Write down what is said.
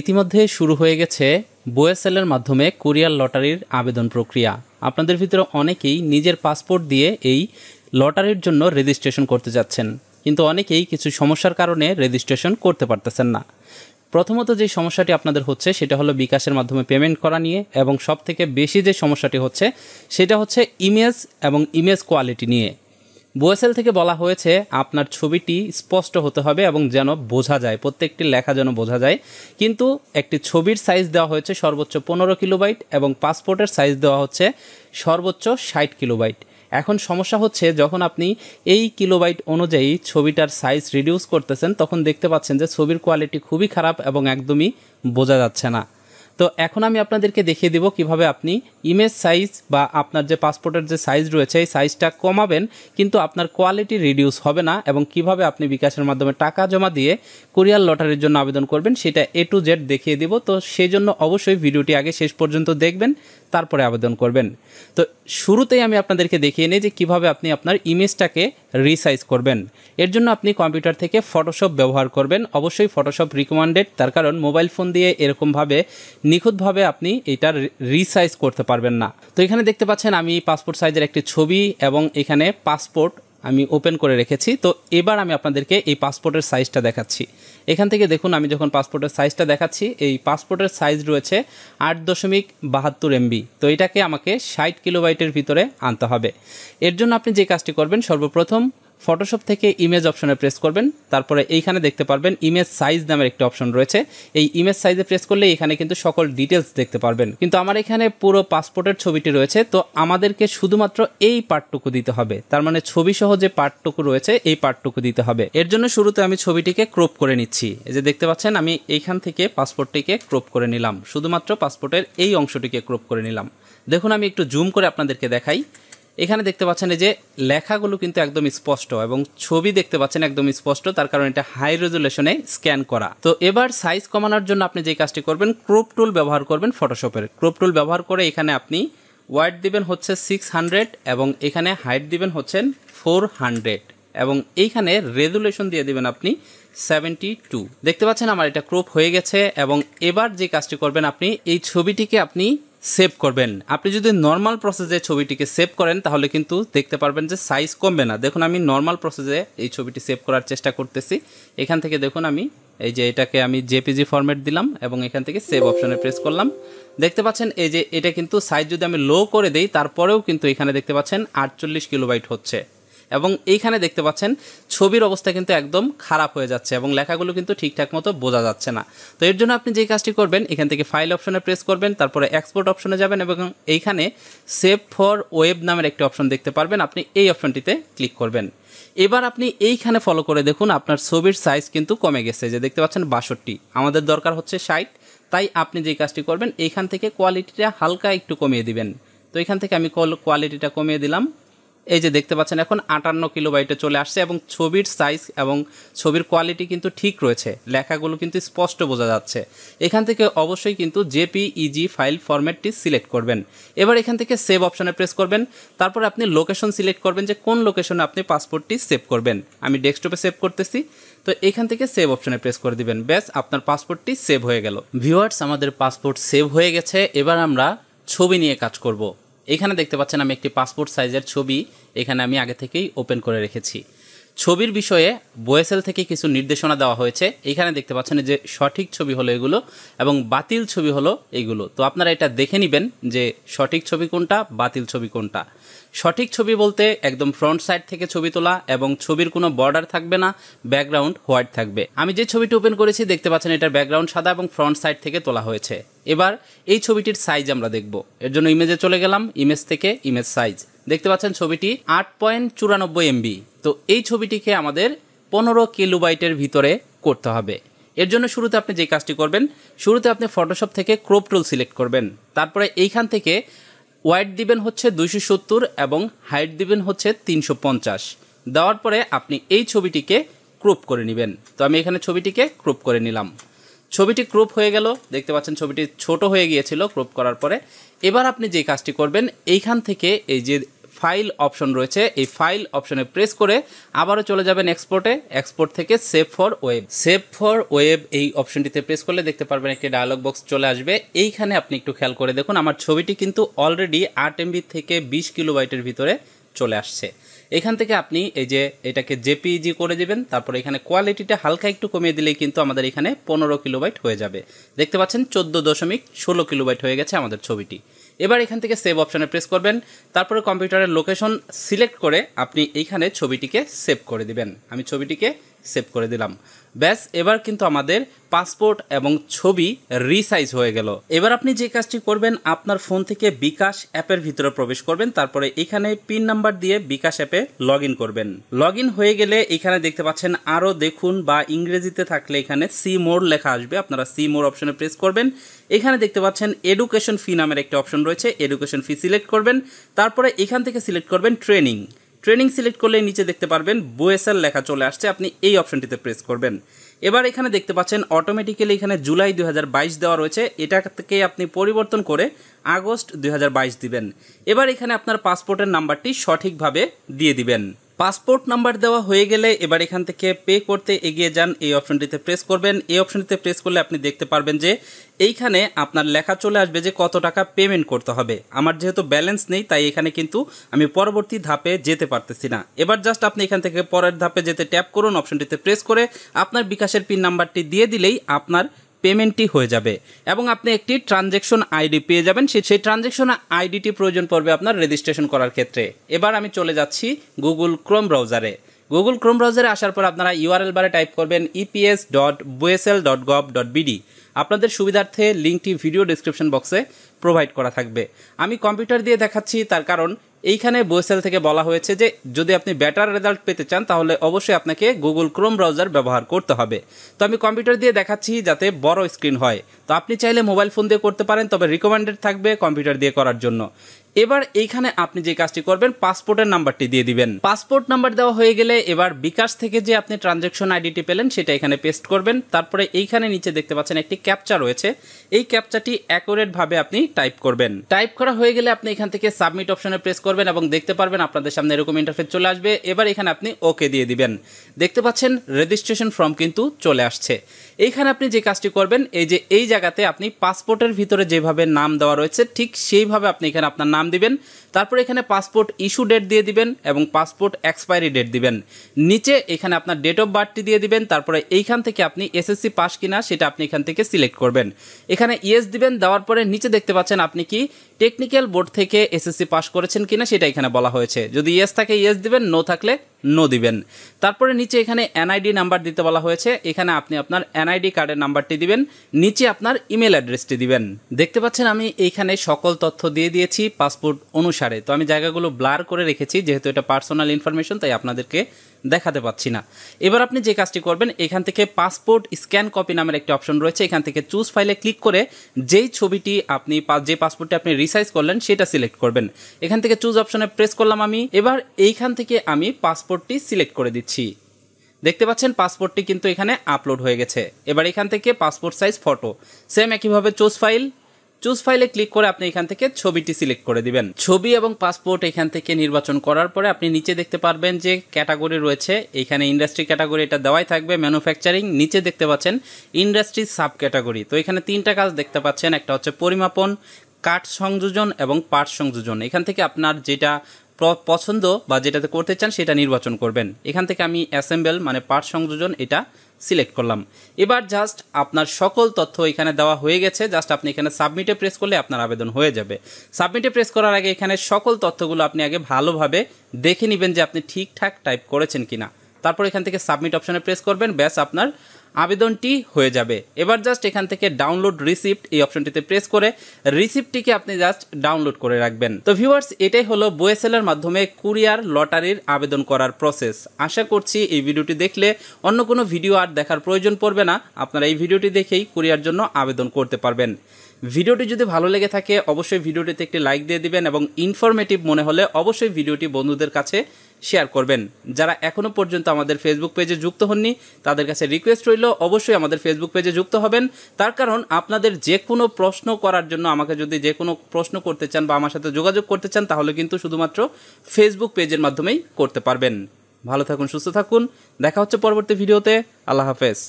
ইতিমধ্যে শুরু হয়ে গেছে বোয়েসেলের মাধ্যমে কোরিয়ার লটারির আবেদন প্রক্রিয়া আপনাদের ভিতরে অনেকেই নিজের পাসপোর্ট দিয়ে এই লটারির জন্য রেজিস্ট্রেশন করতে যাচ্ছেন কিন্তু অনেকেই কিছু সমস্যার কারণে রেজিস্ট্রেশন করতে পারতেছেন না প্রথমত যে সমস্যাটি আপনাদের হচ্ছে সেটা হলো বিকাশের মাধ্যমে পেমেন্ট করা নিয়ে এবং সবথেকে বেশি যে সমস্যাটি হচ্ছে সেটা হচ্ছে ইমেজ এবং ইমেজ কোয়ালিটি নিয়ে বোয়েসেল থেকে বলা হয়েছে আপনার ছবিটি স্পষ্ট হতে হবে এবং যেন বোঝা যায় প্রত্যেকটি লেখা যেন বোঝা যায় কিন্তু একটি ছবির সাইজ দেওয়া হয়েছে সর্বোচ্চ পনেরো কিলোবাইট এবং পাসপোর্টের সাইজ দেওয়া হচ্ছে সর্বোচ্চ ষাট কিলোবাইট এখন সমস্যা হচ্ছে যখন আপনি এই কিলোবাইট অনুযায়ী ছবিটার সাইজ রিডিউস করতেছেন তখন দেখতে পাচ্ছেন যে ছবির কোয়ালিটি খুবই খারাপ এবং একদমই বোঝা যাচ্ছে না তো এখন আমি আপনাদেরকে দেখিয়ে দেব কিভাবে আপনি ইমেজ সাইজ বা আপনার যে পাসপোর্টের যে সাইজ রয়েছে এই সাইজটা কমাবেন কিন্তু আপনার কোয়ালিটি রিডিউস হবে না এবং কিভাবে আপনি বিকাশের মাধ্যমে টাকা জমা দিয়ে কোরিয়ার লটারির জন্য আবেদন করবেন সেটা এ টু জেড দেখিয়ে দেবো তো সেই জন্য অবশ্যই ভিডিওটি আগে শেষ পর্যন্ত দেখবেন তারপরে আবেদন করবেন তো শুরুতেই আমি আপনাদেরকে দেখিয়ে নিই যে কিভাবে আপনি আপনার ইমেজটাকে রিসাইজ করবেন এর জন্য আপনি কম্পিউটার থেকে ফটোশপ ব্যবহার করবেন অবশ্যই ফটোশপ রিকমেন্ডেড তার কারণ মোবাইল ফোন দিয়ে এরকমভাবে নিখুঁতভাবে আপনি এটা রিসাইজ করতে পারবেন না তো এখানে দেখতে পাচ্ছেন আমি পাসপোর্ট সাইজের একটি ছবি এবং এখানে পাসপোর্ট আমি ওপেন করে রেখেছি তো এবার আমি আপনাদেরকে এই পাসপোর্টের সাইজটা দেখাচ্ছি এখান থেকে দেখুন আমি যখন পাসপোর্টের সাইজটা দেখাচ্ছি এই পাসপোর্টের সাইজ রয়েছে আট দশমিক বাহাত্তর এমবি তো এটাকে আমাকে ষাট কিলোবাইটের ভিতরে আনতে হবে এর জন্য আপনি যে কাজটি করবেন সর্বপ্রথম ফটোশপ থেকে ইমেজ অপশনে প্রেস করবেন তারপরে এইখানে দেখতে পারবেন ইমেজ সাইজ নামের একটি অপশন রয়েছে এই ইমেজ সাইজে প্রেস করলে এখানে কিন্তু সকল ডিটেলস দেখতে পারবেন কিন্তু আমার এখানে পুরো পাসপোর্টের ছবিটি রয়েছে তো আমাদেরকে শুধুমাত্র এই পার্টটুকু দিতে হবে তার মানে ছবি সহ যে পার্টটুকু রয়েছে এই পার্টটুকু দিতে হবে এর জন্য শুরুতে আমি ছবিটিকে ক্রপ করে নিচ্ছি এই যে দেখতে পাচ্ছেন আমি এইখান থেকে পাসপোর্টটিকে ক্রপ করে নিলাম শুধুমাত্র পাসপোর্টের এই অংশটিকে ক্রপ করে নিলাম দেখুন আমি একটু জুম করে আপনাদেরকে দেখাই এখানে দেখতে পাচ্ছেন যে লেখাগুলো কিন্তু একদম স্পষ্ট এবং ছবি দেখতে পাচ্ছেন একদম স্পষ্ট তার কারণ এটা হাই রেজুলেশনে স্ক্যান করা তো এবার সাইজ কমানোর জন্য আপনি যে কাজটি করবেন ক্রোপ টুল ব্যবহার করবেন ফটোশপের ক্রোপ টুল ব্যবহার করে এখানে আপনি ওয়াইড দিবেন হচ্ছে সিক্স হান্ড্রেড এবং এখানে হাইট দিবেন হচ্ছেন ফোর হান্ড্রেড এবং এইখানে রেজুলেশন দিয়ে দিবেন আপনি সেভেন্টি টু দেখতে পাচ্ছেন আমার এটা ক্রোপ হয়ে গেছে এবং এবার যে কাজটি করবেন আপনি এই ছবিটিকে আপনি সেভ করবেন আপনি যদি নর্মাল প্রসেসে ছবিটিকে সেভ করেন তাহলে কিন্তু দেখতে পারবেন যে সাইজ কমবে না দেখুন আমি নর্মাল প্রসেসে এই ছবিটি সেভ করার চেষ্টা করতেছি এখান থেকে দেখুন আমি এই যে এটাকে আমি জেপিজি ফরম্যাট দিলাম এবং এখান থেকে সেভ অপশনে প্রেস করলাম দেখতে পাচ্ছেন এই যে এটা কিন্তু সাইজ যদি আমি লো করে দেই তারপরেও কিন্তু এখানে দেখতে পাচ্ছেন আটচল্লিশ কিলোবাইট হচ্ছে এবং এইখানে দেখতে পাচ্ছেন ছবির অবস্থা কিন্তু একদম খারাপ হয়ে যাচ্ছে এবং লেখাগুলো কিন্তু ঠিকঠাক মতো বোঝা যাচ্ছে না তো এর জন্য আপনি যে কাজটি করবেন এখান থেকে ফাইল অপশনে প্রেস করবেন তারপরে এক্সপোর্ট অপশনে যাবেন এবং এইখানে সেভ ফর ওয়েব নামের একটি অপশন দেখতে পারবেন আপনি এই অপশনটিতে ক্লিক করবেন এবার আপনি এইখানে ফলো করে দেখুন আপনার ছবির সাইজ কিন্তু কমে গেছে যে দেখতে পাচ্ছেন বাষট্টি আমাদের দরকার হচ্ছে ষাট তাই আপনি যে কাজটি করবেন এইখান থেকে কোয়ালিটিটা হালকা একটু কমিয়ে দিবেন তো এখান থেকে আমি কোয়ালিটিটা কমিয়ে দিলাম এই যে দেখতে পাচ্ছেন এখন আটান্ন কিলোবাইটে চলে আসছে এবং ছবির সাইজ এবং ছবির কোয়ালিটি কিন্তু ঠিক রয়েছে লেখাগুলো কিন্তু স্পষ্ট বোঝা যাচ্ছে এখান থেকে অবশ্যই কিন্তু জেপি ইজি ফাইল ফরম্যাটটি সিলেক্ট করবেন এবার এখান থেকে সেভ অপশানে প্রেস করবেন তারপর আপনি লোকেশন সিলেক্ট করবেন যে কোন লোকেশনে আপনি পাসপোর্টটি সেভ করবেন আমি ডেস্কটপে সেভ করতেছি তো এখান থেকে সেভ অপশানে প্রেস করে দিবেন ব্যাস আপনার পাসপোর্টটি সেভ হয়ে গেল ভিউয়ার্স আমাদের পাসপোর্ট সেভ হয়ে গেছে এবার আমরা ছবি নিয়ে কাজ করব এখানে দেখতে পাচ্ছেন আমি একটি পাসপোর্ট সাইজের ছবি এখানে আমি আগে থেকেই ওপেন করে রেখেছি ছবির বিষয়ে বোয়েসেল থেকে কিছু নির্দেশনা দেওয়া হয়েছে এখানে দেখতে পাচ্ছেন যে সঠিক ছবি হলো এগুলো এবং বাতিল ছবি হলো এগুলো তো আপনারা এটা দেখে নেবেন যে সঠিক ছবি কোনটা বাতিল ছবি কোনটা সঠিক ছবি বলতে একদম ফ্রন্ট সাইড থেকে ছবি তোলা এবং ছবির কোনো বর্ডার থাকবে না ব্যাকগ্রাউন্ড হোয়াইট থাকবে আমি যে ছবিটি ওপেন করেছি দেখতে পাচ্ছেন এটার ব্যাকগ্রাউন্ড সাদা এবং ফ্রন্ট সাইড থেকে তোলা হয়েছে এবার এই ছবিটির সাইজ আমরা দেখব এর জন্য ইমেজে চলে গেলাম ইমেজ থেকে ইমেজ সাইজ দেখতে পাচ্ছেন ছবিটি আট পয়েন্ট চুরানব্বই এমবি তো এই ছবিটিকে আমাদের পনেরো কিলোবাইটের ভিতরে করতে হবে এর জন্য শুরুতে আপনি যে কাজটি করবেন শুরুতে আপনি ফটোশপ থেকে ক্রোপ টুল সিলেক্ট করবেন তারপরে এইখান থেকে ওয়াইড দিবেন হচ্ছে দুইশো সত্তর এবং হাইট দিবেন হচ্ছে তিনশো পঞ্চাশ দেওয়ার পরে আপনি এই ছবিটিকে ক্রোপ করে নেবেন তো আমি এখানে ছবিটিকে ক্রোপ করে নিলাম ছবিটি ক্রোপ হয়ে গেল দেখতে পাচ্ছেন ছবিটি ছোট হয়ে গিয়েছিল ক্রোপ করার পরে এবার আপনি যে কাজটি করবেন এইখান থেকে এই যে ফাইল অপশন রয়েছে এই ফাইল অপশনে প্রেস করে আবারও চলে যাবেন এক্সপোর্টে এক্সপোর্ট থেকে save for web save for web এই অপশনটিতে প্রেস করলে দেখতে পারবেন একটি ডায়লগ বক্স চলে আসবে এইখানে আপনি একটু খেয়াল করে দেখুন আমার ছবিটি কিন্তু অলরেডি আট এমবি থেকে বিশ কিলোবাইটের ভিতরে চলে আসছে এখান থেকে আপনি এই যে এটাকে জেপিজি করে দেবেন তারপরে এখানে কোয়ালিটিটা হালকা একটু কমিয়ে দিলেই কিন্তু আমাদের এখানে পনেরো কিলোবাইট হয়ে যাবে দেখতে পাচ্ছেন চোদ্দো দশমিক ষোলো কিলোবাইট হয়ে গেছে আমাদের ছবিটি এবার এখান থেকে সেভ অপশানে প্রেস করবেন তারপরে কম্পিউটারের লোকেশন সিলেক্ট করে আপনি এইখানে ছবিটিকে সেভ করে দিবেন আমি ছবিটিকে সেভ করে দিলাম ব্যাস এবার কিন্তু আমাদের পাসপোর্ট এবং ছবি রিসাইজ হয়ে গেল এবার আপনি যে কাজটি করবেন আপনার ফোন থেকে বিকাশ অ্যাপের ভিতরে প্রবেশ করবেন তারপরে এখানে পিন নাম্বার দিয়ে বিকাশ অ্যাপে লগ করবেন লগ হয়ে গেলে এখানে দেখতে পাচ্ছেন আরও দেখুন বা ইংরেজিতে থাকলে এখানে সি মোর লেখা আসবে আপনারা সি মোর অপশনে প্রেস করবেন এখানে দেখতে পাচ্ছেন এডুকেশন ফি নামের একটি অপশন রয়েছে এডুকেশন ফি সিলেক্ট করবেন তারপরে এখান থেকে সিলেক্ট করবেন ট্রেনিং ট্রেনিং সিলেক্ট করলে নিচে দেখতে পারবেন বুয়েসেল লেখা চলে আসছে আপনি এই অপশনটিতে প্রেস করবেন এবার এখানে দেখতে পাচ্ছেন অটোমেটিক্যালি এখানে জুলাই বাইশ দেওয়া রয়েছে এটা থেকে আপনি পরিবর্তন করে আগস্ট বাইশ দিবেন এবার এখানে আপনার পাসপোর্টের নাম্বারটি সঠিকভাবে দিয়ে দিবেন পাসপোর্ট নাম্বার দেওয়া হয়ে গেলে এবার এখান থেকে পে করতে এগিয়ে যান এই অপশনটিতে প্রেস করবেন এই অপশনটিতে প্রেস করলে আপনি দেখতে পারবেন যে এইখানে আপনার লেখা চলে আসবে যে কত টাকা পেমেন্ট করতে হবে আমার যেহেতু ব্যালেন্স নেই তাই এখানে কিন্তু আমি পরবর্তী ধাপে যেতে পারতেছি না এবার জাস্ট আপনি এখান থেকে পরের ধাপে যেতে ট্যাপ করুন অপশনটিতে প্রেস করে আপনার বিকাশের পিন নাম্বারটি দিয়ে দিলেই আপনার পেমেন্টটি হয়ে যাবে এবং আপনি একটি ট্রানজ্যাকশন আইডি পেয়ে যাবেন সেই ট্রানজ্যাকশন আইডিটি প্রয়োজন পড়বে আপনার রেজিস্ট্রেশন করার ক্ষেত্রে এবার আমি চলে যাচ্ছি গুগল ক্রোম ব্রাউজারে গুগল ক্রোম ব্রাউজারে আসার পর আপনারা ইউআরএল বারে টাইপ করবেন EPS dot BOESL dot gov dot BD আপনাদের সুবিধার্থে লিঙ্কটি ভিডিও ডিসক্রিপশন বক্সে প্রোভাইড করা থাকবে আমি কম্পিউটার দিয়ে দেখাচ্ছি তার কারণ এইখানে বোয়েসেল থেকে বলা হয়েছে যে যদি আপনি ব্যাটার রেজাল্ট পেতে চান তাহলে অবশ্যই আপনাকে গুগল ক্রোম ব্রাউজার ব্যবহার করতে হবে তো আমি কম্পিউটার দিয়ে দেখাচ্ছি যাতে বড় স্ক্রিন হয় তো আপনি চাইলে মোবাইল ফোন দিয়ে করতে পারেন তবে রিকমেন্ডেড থাকবে কম্পিউটার দিয়ে করার জন্য এবার এইখানে আপনি যে কাজটি করবেন পাসপোর্টের নাম্বারটি দিয়ে দিবেন পাসপোর্ট নাম্বার দেওয়া হয়ে গেলে এবার বিকাশ থেকে যে আপনি ট্রানজ্যাকশন আইডিটি পেলেন সেটা এখানে পেস্ট করবেন তারপরে এইখানে নিচে দেখতে পাচ্ছেন একটি ক্যাপচা রয়েছে এই ক্যাপচাটি অ্যাকুরেটভাবে আপনি টাইপ করবেন টাইপ করা হয়ে গেলে আপনি এখান থেকে সাবমিট অপশনে প্রেস করবেন করবেন এবং দেখতে পারবেন আপনাদের সামনে এরকম ইন্টারফেস চলে আসবে এবার এখানে আপনি ওকে দিয়ে দিবেন দেখতে পাচ্ছেন রেজিস্ট্রেশন ফর্ম কিন্তু চলে আসছে এইখানে আপনি যে কাজটি করবেন এই যে এই জায়গাতে আপনি পাসপোর্টের ভিতরে যেভাবে নাম দেওয়া রয়েছে ঠিক সেইভাবে আপনি এখানে আপনার নাম দিবেন তারপর এখানে পাসপোর্ট ইস্যু ডেট দিয়ে দিবেন এবং পাসপোর্ট এক্সপায়ারি ডেট দিবেন নিচে এখানে আপনার ডেট অফ বার্থটি দিয়ে দিবেন তারপরে এইখান থেকে আপনি এসএসসি পাস কিনা সেটা আপনি এখান থেকে সিলেক্ট করবেন এখানে ইয়েস দিবেন দেওয়ার পরে নিচে দেখতে পাচ্ছেন আপনি কি টেকনিক্যাল বোর্ড থেকে এসএসসি পাস করেছেন কিনা সেটা এখানে বলা হয়েছে যদি ইয়েস থাকে ইয়েস দিবেন নো থাকলে নো দিবেন তারপরে নিচে এখানে এনআইডি নাম্বার দিতে বলা হয়েছে এখানে আপনি আপনার এনআইডি কার্ডের নাম্বারটি দিবেন নিচে আপনার ইমেল অ্যাড্রেসটি দিবেন দেখতে পাচ্ছেন আমি এইখানে সকল তথ্য দিয়ে দিয়েছি পাসপোর্ট অনুসারে তো আমি জায়গাগুলো ব্লার করে রেখেছি যেহেতু এটা পার্সোনাল ইনফরমেশন তাই আপনাদেরকে দেখাতে পাচ্ছি না এবার আপনি যে কাজটি করবেন এখান থেকে পাসপোর্ট স্ক্যান কপি নামের একটি অপশন রয়েছে এখান থেকে চুজ ফাইলে ক্লিক করে যেই ছবিটি আপনি যে পাসপোর্টটি আপনি রিসাইজ করলেন সেটা সিলেক্ট করবেন এখান থেকে চুজ অপশনে প্রেস করলাম আমি এবার এইখান থেকে আমি পাসপোর্ট পাসপোর্টটি সিলেক্ট করে দিচ্ছি দেখতে পাচ্ছেন পাসপোর্টটি কিন্তু এখানে আপলোড হয়ে গেছে এবার এখান থেকে পাসপোর্ট সাইজ ফটো সেম একইভাবে চুজ ফাইল চুজ ফাইলে ক্লিক করে আপনি এখান থেকে ছবিটি সিলেক্ট করে দিবেন ছবি এবং পাসপোর্ট এখান থেকে নির্বাচন করার পরে আপনি নিচে দেখতে পারবেন যে ক্যাটাগরি রয়েছে এখানে ইন্ডাস্ট্রি ক্যাটাগরি এটা দেওয়াই থাকবে ম্যানুফ্যাকচারিং নিচে দেখতে পাচ্ছেন ইন্ডাস্ট্রি সাব ক্যাটাগরি তো এখানে তিনটা কাজ দেখতে পাচ্ছেন একটা হচ্ছে পরিমাপন কাঠ সংযোজন এবং পার্ট সংযোজন এখান থেকে আপনার যেটা পছন্দ বা যেটাতে করতে চান সেটা নির্বাচন করবেন এখান থেকে আমি অ্যাসেম্বল মানে পার্ট সংযোজন এটা সিলেক্ট করলাম এবার জাস্ট আপনার সকল তথ্য এখানে দেওয়া হয়ে গেছে জাস্ট আপনি এখানে সাবমিটে প্রেস করলে আপনার আবেদন হয়ে যাবে সাবমিটে প্রেস করার আগে এখানে সকল তথ্যগুলো আপনি আগে ভালোভাবে দেখে নেবেন যে আপনি ঠিকঠাক টাইপ করেছেন কিনা তারপর এখান থেকে সাবমিট অপশানে প্রেস করবেন ব্যাস আপনার আবেদনটি হয়ে যাবে এবার জাস্ট এখান থেকে ডাউনলোড রিসিপ্ট এই অপশনটিতে প্রেস করে রিসিপ্টটিকে আপনি জাস্ট ডাউনলোড করে রাখবেন তো ভিউয়ার্স এটাই হলো বোয়েসেলের মাধ্যমে কুরিয়ার লটারির আবেদন করার প্রসেস আশা করছি এই ভিডিওটি দেখলে অন্য কোনো ভিডিও আর দেখার প্রয়োজন পড়বে না আপনারা এই ভিডিওটি দেখেই কুরিয়ার জন্য আবেদন করতে পারবেন ভিডিওটি যদি ভালো লেগে থাকে অবশ্যই ভিডিওটিতে একটি লাইক দিয়ে দিবেন এবং ইনফরমেটিভ মনে হলে অবশ্যই ভিডিওটি বন্ধুদের কাছে শেয়ার করবেন যারা এখনও পর্যন্ত আমাদের ফেসবুক পেজে যুক্ত হননি তাদের কাছে রিকোয়েস্ট রইল অবশ্যই আমাদের ফেসবুক পেজে যুক্ত হবেন তার কারণ আপনাদের যে কোনো প্রশ্ন করার জন্য আমাকে যদি যে কোনো প্রশ্ন করতে চান বা আমার সাথে যোগাযোগ করতে চান তাহলে কিন্তু শুধুমাত্র ফেসবুক পেজের মাধ্যমেই করতে পারবেন ভালো থাকুন সুস্থ থাকুন দেখা হচ্ছে পরবর্তী ভিডিওতে আল্লাহ হাফেজ